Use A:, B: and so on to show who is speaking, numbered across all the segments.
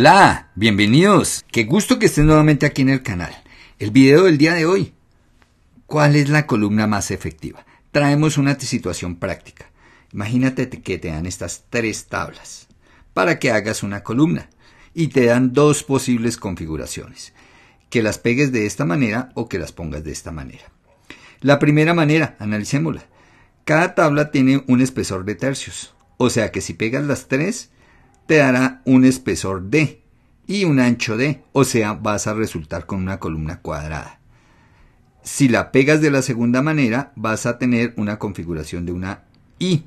A: Hola, bienvenidos. Qué gusto que estén nuevamente aquí en el canal. El video del día de hoy. ¿Cuál es la columna más efectiva? Traemos una situación práctica. Imagínate que te dan estas tres tablas para que hagas una columna y te dan dos posibles configuraciones. Que las pegues de esta manera o que las pongas de esta manera. La primera manera, analicémosla. Cada tabla tiene un espesor de tercios. O sea que si pegas las tres, te dará un espesor D y un ancho D, o sea, vas a resultar con una columna cuadrada. Si la pegas de la segunda manera, vas a tener una configuración de una I.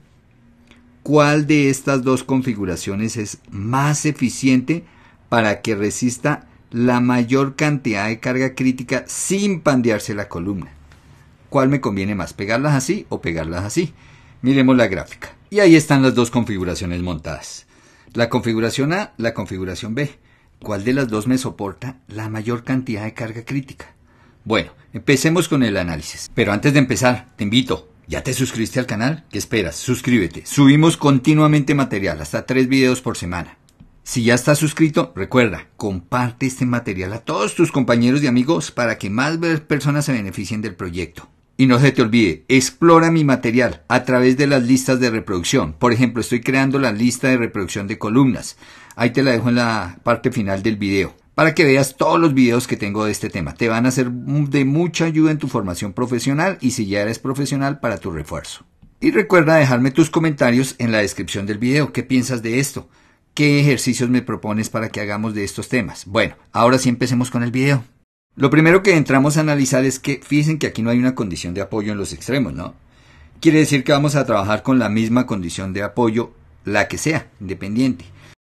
A: ¿Cuál de estas dos configuraciones es más eficiente para que resista la mayor cantidad de carga crítica sin pandearse la columna? ¿Cuál me conviene más, pegarlas así o pegarlas así? Miremos la gráfica. Y ahí están las dos configuraciones montadas. La configuración A, la configuración B. ¿Cuál de las dos me soporta la mayor cantidad de carga crítica? Bueno, empecemos con el análisis. Pero antes de empezar, te invito, ¿ya te suscribiste al canal? ¿Qué esperas? Suscríbete. Subimos continuamente material, hasta tres videos por semana. Si ya estás suscrito, recuerda, comparte este material a todos tus compañeros y amigos para que más personas se beneficien del proyecto. Y no se te olvide, explora mi material a través de las listas de reproducción. Por ejemplo, estoy creando la lista de reproducción de columnas. Ahí te la dejo en la parte final del video para que veas todos los videos que tengo de este tema. Te van a ser de mucha ayuda en tu formación profesional y si ya eres profesional para tu refuerzo. Y recuerda dejarme tus comentarios en la descripción del video. ¿Qué piensas de esto? ¿Qué ejercicios me propones para que hagamos de estos temas? Bueno, ahora sí empecemos con el video. Lo primero que entramos a analizar es que fíjense que aquí no hay una condición de apoyo en los extremos, ¿no? Quiere decir que vamos a trabajar con la misma condición de apoyo, la que sea, independiente.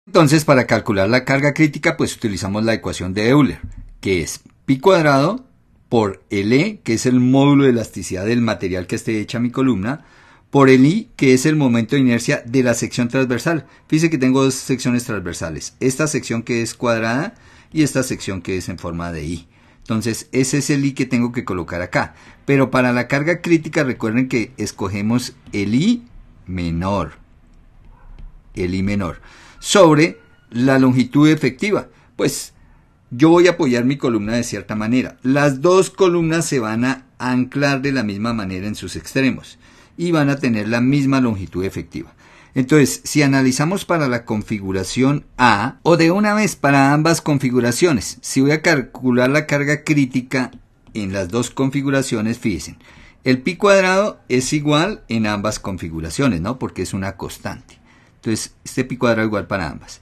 A: Entonces, para calcular la carga crítica, pues utilizamos la ecuación de Euler, que es pi cuadrado por el E, que es el módulo de elasticidad del material que esté hecha mi columna, por el I, que es el momento de inercia de la sección transversal. Fíjense que tengo dos secciones transversales, esta sección que es cuadrada y esta sección que es en forma de I. Entonces ese es el i que tengo que colocar acá. Pero para la carga crítica recuerden que escogemos el i menor. El i menor. Sobre la longitud efectiva. Pues yo voy a apoyar mi columna de cierta manera. Las dos columnas se van a anclar de la misma manera en sus extremos y van a tener la misma longitud efectiva. Entonces, si analizamos para la configuración A, o de una vez para ambas configuraciones, si voy a calcular la carga crítica en las dos configuraciones, fíjense, el pi cuadrado es igual en ambas configuraciones, ¿no? Porque es una constante. Entonces, este pi cuadrado igual para ambas.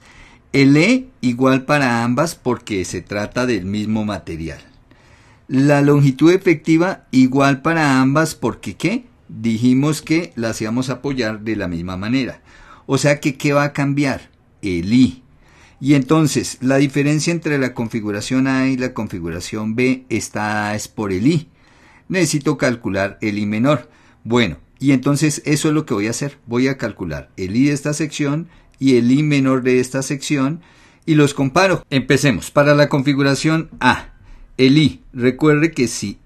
A: El E igual para ambas porque se trata del mismo material. La longitud efectiva igual para ambas porque ¿qué? dijimos que las íbamos a apoyar de la misma manera. O sea que, ¿qué va a cambiar? El I. Y entonces, la diferencia entre la configuración A y la configuración B está es por el I. Necesito calcular el I menor. Bueno, y entonces eso es lo que voy a hacer. Voy a calcular el I de esta sección y el I menor de esta sección y los comparo. Empecemos. Para la configuración A, el I, recuerde que si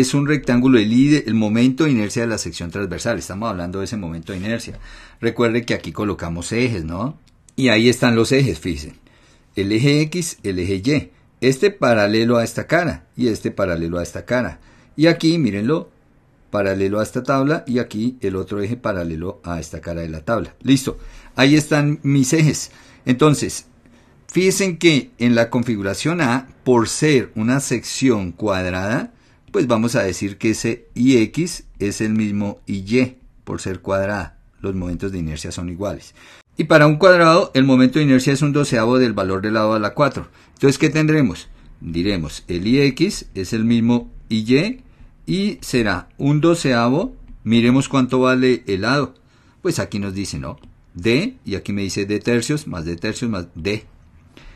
A: es un rectángulo el, el momento de inercia de la sección transversal. Estamos hablando de ese momento de inercia. Recuerde que aquí colocamos ejes, ¿no? Y ahí están los ejes, fíjense. El eje X, el eje Y. Este paralelo a esta cara y este paralelo a esta cara. Y aquí, mírenlo, paralelo a esta tabla y aquí el otro eje paralelo a esta cara de la tabla. Listo. Ahí están mis ejes. Entonces, fíjense que en la configuración A, por ser una sección cuadrada, pues vamos a decir que ese ix es el mismo y por ser cuadrada. Los momentos de inercia son iguales. Y para un cuadrado, el momento de inercia es un doceavo del valor del lado a la 4. Entonces, ¿qué tendremos? Diremos, el ix es el mismo y y será un doceavo. Miremos cuánto vale el lado. Pues aquí nos dice, ¿no? D, y aquí me dice D tercios, más D tercios, más D.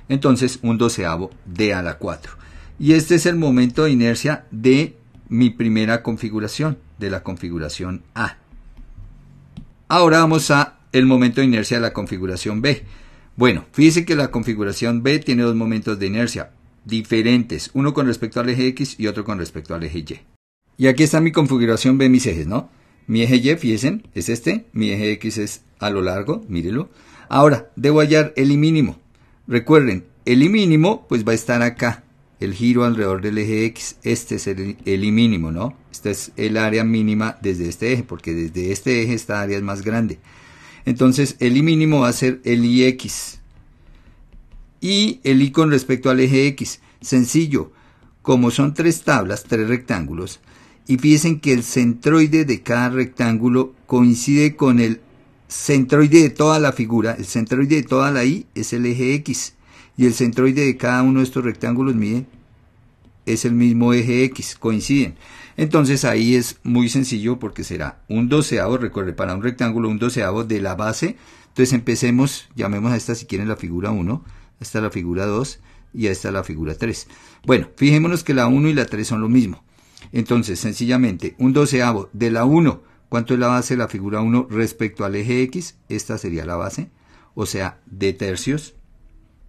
A: Entonces, un doceavo D a la 4. Y este es el momento de inercia de mi primera configuración, de la configuración A. Ahora vamos a el momento de inercia de la configuración B. Bueno, fíjense que la configuración B tiene dos momentos de inercia diferentes, uno con respecto al eje X y otro con respecto al eje Y. Y aquí está mi configuración B, mis ejes, ¿no? Mi eje Y, fíjense, es este, mi eje X es a lo largo, mírenlo. Ahora, debo hallar el I mínimo. Recuerden, el I mínimo pues va a estar acá, el giro alrededor del eje X, este es el, I mínimo, ¿no? Esta es el área mínima desde este eje, porque desde este eje esta área es más grande. Entonces el I mínimo va a ser el IX. Y el I con respecto al eje X. Sencillo, como son tres tablas, tres rectángulos, y fíjense que el centroide de cada rectángulo coincide con el centroide de toda la figura, el centroide de toda la I es el eje X y el centroide de cada uno de estos rectángulos mide es el mismo eje X, coinciden. Entonces ahí es muy sencillo porque será un doceavo, recuerde, para un rectángulo un doceavo de la base. Entonces empecemos, llamemos a esta si quieren la figura 1, esta la figura 2 y esta la figura 3. Bueno, fijémonos que la 1 y la 3 son lo mismo. Entonces, sencillamente, un doceavo de la 1, ¿cuánto es la base de la figura 1 respecto al eje X? Esta sería la base, o sea, de tercios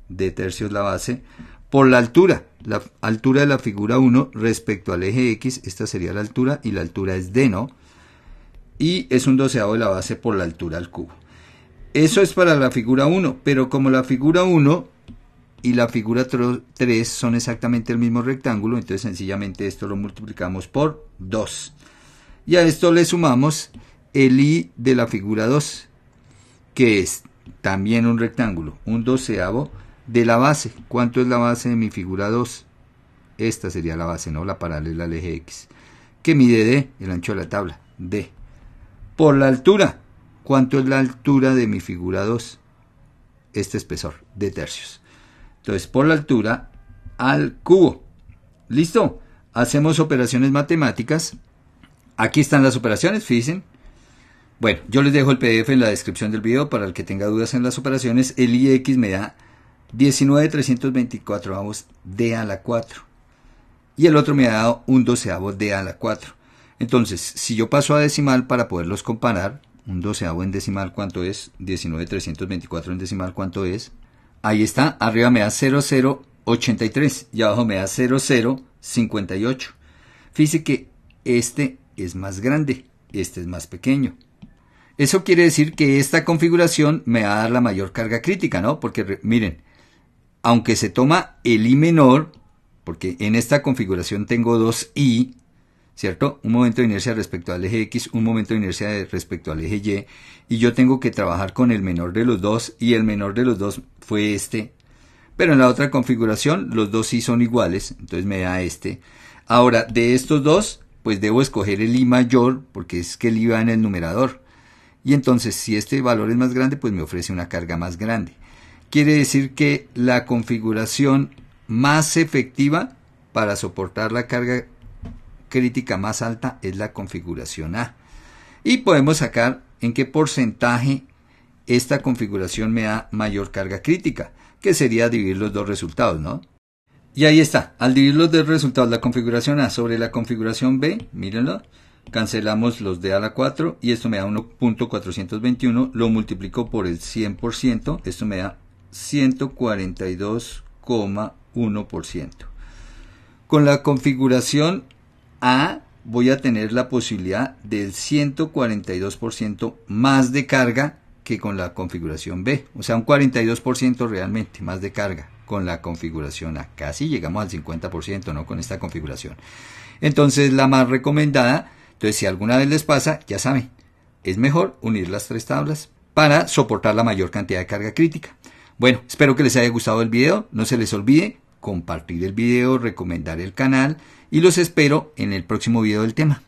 A: de tercios la base por la altura. La altura de la figura 1 respecto al eje X, esta sería la altura y la altura es de ¿no? Y es un doceavo de la base por la altura al cubo. Eso es para la figura 1, pero como la figura 1 y la figura 3 son exactamente el mismo rectángulo, entonces sencillamente esto lo multiplicamos por 2. Y a esto le sumamos el i de la figura 2, que es también un rectángulo, un doceavo de la base. ¿Cuánto es la base de mi figura 2? Esta sería la base, no la paralela al eje X. Que mide D, el ancho de la tabla, D. Por la altura, ¿cuánto es la altura de mi figura 2? Este espesor, de tercios. Entonces, por la altura al cubo. ¿Listo? Hacemos operaciones matemáticas. Aquí están las operaciones, fíjense. Bueno, yo les dejo el PDF en la descripción del video para el que tenga dudas en las operaciones. El IX me da 19,324 avos de a la 4. Y el otro me ha dado un doceavo de a la 4. Entonces, si yo paso a decimal para poderlos comparar, un doceavo en decimal, ¿cuánto es? 19,324 en decimal, ¿cuánto es? Ahí está, arriba me da 0083 y abajo me da 0058. Fíjese que este es más grande, este es más pequeño. Eso quiere decir que esta configuración me va a dar la mayor carga crítica, ¿no? Porque miren, aunque se toma el I menor, porque en esta configuración tengo dos I, ¿cierto? Un momento de inercia respecto al eje X, un momento de inercia respecto al eje Y, y yo tengo que trabajar con el menor de los dos, y el menor de los dos fue este. Pero en la otra configuración los dos I son iguales, entonces me da este. Ahora, de estos dos, pues debo escoger el I mayor, porque es que el I va en el numerador. Y entonces, si este valor es más grande, pues me ofrece una carga más grande quiere decir que la configuración más efectiva para soportar la carga crítica más alta es la configuración A. Y podemos sacar en qué porcentaje esta configuración me da mayor carga crítica, que sería dividir los dos resultados, ¿no? Y ahí está, al dividir los dos resultados, la configuración A sobre la configuración B, mírenlo, cancelamos los de a la 4 y esto me da 1.421, lo multiplico por el 100%, esto me da 142,1%. Con la configuración A voy a tener la posibilidad del 142% más de carga que con la configuración B. O sea, un 42% realmente más de carga con la configuración A. Casi llegamos al 50%, ¿no? Con esta configuración. Entonces, la más recomendada, entonces si alguna vez les pasa, ya saben, es mejor unir las tres tablas para soportar la mayor cantidad de carga crítica. Bueno, espero que les haya gustado el video, no se les olvide compartir el video, recomendar el canal y los espero en el próximo video del tema.